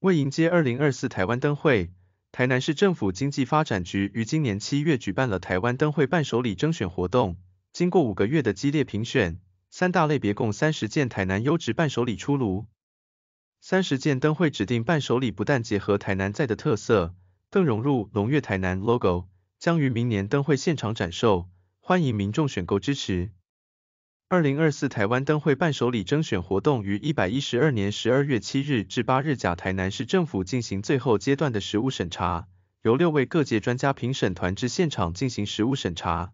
为迎接二零二四台湾灯会，台南市政府经济发展局于今年七月举办了台湾灯会伴手礼征选活动。经过五个月的激烈评选，三大类别共三十件台南优质伴手礼出炉。三十件灯会指定伴手礼不但结合台南在的特色，更融入龙跃台南 Logo，将于明年灯会现场展售，欢迎民众选购支持。二零二四台湾灯会伴手礼甄选活动于一百一十二年十二月七日至八日甲台南市政府进行最后阶段的实物审查，由六位各界专家评审团至现场进行实物审查。